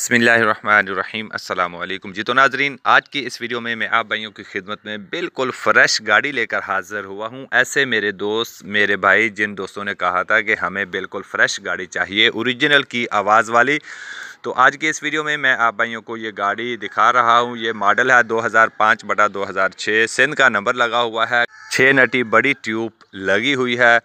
बसमीम् अल्लाम जी तो नाजरीन आज की इस वीडियो में मैं आप भाइयों की खिदमत में बिल्कुल फ़्रेश गाड़ी लेकर हाज़िर हुआ हूँ ऐसे मेरे दोस्त मेरे भाई जिन दोस्तों ने कहा था कि हमें बिल्कुल फ़्रेश गाड़ी चाहिए ओरिजिनल की आवाज़ वाली तो आज के इस वीडियो में मैं आप भाइयों को ये गाड़ी दिखा रहा हूँ ये मॉडल है 2005 बटा 2006 सिंध का नंबर लगा हुआ है छः नटी बड़ी ट्यूब लगी हुई है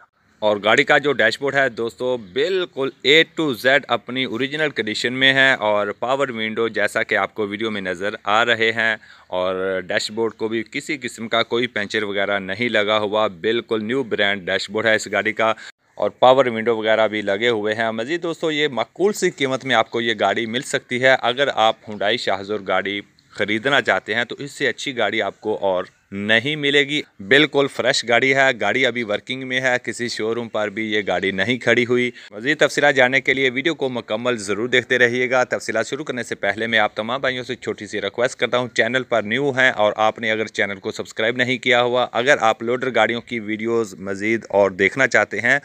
और गाड़ी का जो डैशबोर्ड है दोस्तों बिल्कुल ए टू जेड अपनी ओरिजिनल कंडीशन में है और पावर विंडो जैसा कि आपको वीडियो में नज़र आ रहे हैं और डैशबोर्ड को भी किसी किस्म का कोई पंचर वगैरह नहीं लगा हुआ बिल्कुल न्यू ब्रांड डैशबोर्ड है इस गाड़ी का और पावर विंडो वगैरह भी लगे हुए हैं मज़ीद दोस्तों ये मकूल सी कीमत में आपको ये गाड़ी मिल सकती है अगर आप हुडाई शाहजोर गाड़ी ख़रीदना चाहते हैं तो इससे अच्छी गाड़ी आपको और नहीं मिलेगी बिल्कुल फ्रेश गाड़ी है गाड़ी अभी वर्किंग में है किसी शोरूम पर भी ये गाड़ी नहीं खड़ी हुई मजीद तफसला जानने के लिए वीडियो को मुकम्मल ज़रूर देखते रहिएगा तफसला शुरू करने से पहले मैं आप तमाम भाइयों से छोटी सी रिक्वेस्ट करता हूँ चैनल पर न्यू हैं और आपने अगर चैनल को सब्सक्राइब नहीं किया हुआ अगर आप लोडर गाड़ियों की वीडियोज़ मज़ीद और देखना चाहते हैं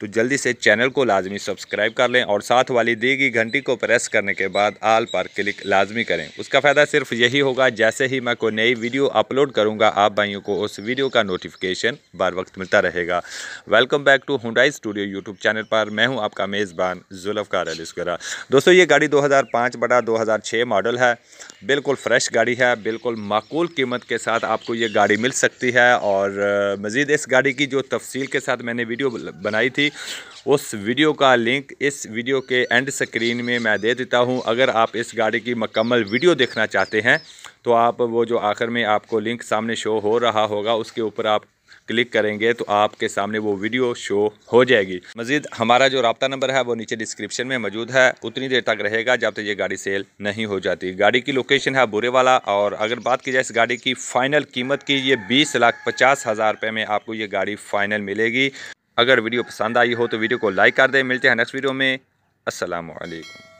तो जल्दी से चैनल को लाजमी सब्सक्राइब कर लें और साथ वाली दी गई घंटी को प्रेस करने के बाद आल पर क्लिक लाजमी करें उसका फ़ायदा सिर्फ यही होगा जैसे ही मैं कोई नई वीडियो अपलोड करूँगा आप भाइयों को उस वीडियो का नोटिफिकेशन बार वक्त मिलता रहेगा welcome back to Hyundai studio YouTube channel पर मैं हूँ आपका मेज़बान जुल्फ़ार दोस्तों ये गाड़ी दो हज़ार बड़ा दो मॉडल है बिल्कुल फ़्रेश गाड़ी है बिल्कुल माकूल कीमत के साथ आपको ये गाड़ी मिल सकती है और मज़ीद इस गाड़ी की जो तफसील के साथ मैंने वीडियो बनाई थी उस वीडियो का लिंक इस वीडियो के एंड स्क्रीन में मैं दे देता हूँ अगर आप इस गाड़ी की मकम्मल वीडियो देखना चाहते हैं तो आप वो जो आखिर में आपको लिंक सामने शो हो रहा होगा उसके ऊपर आप क्लिक करेंगे तो आपके सामने वो वीडियो शो हो जाएगी मजीद हमारा जो रबता नंबर है वो नीचे डिस्क्रिप्शन में मौजूद है उतनी देर तक रहेगा जब तक ये गाड़ी सेल नहीं हो जाती गाड़ी की लोकेशन है बुरे वाला और अगर बात की जाए इस गाड़ी की फ़ाइनल कीमत की ये बीस लाख पचास हज़ार रुपये में आपको ये गाड़ी फ़ाइनल मिलेगी अगर वीडियो पसंद आई हो तो वीडियो को लाइक कर दें मिलते हैं नेक्स्ट वीडियो में असलकम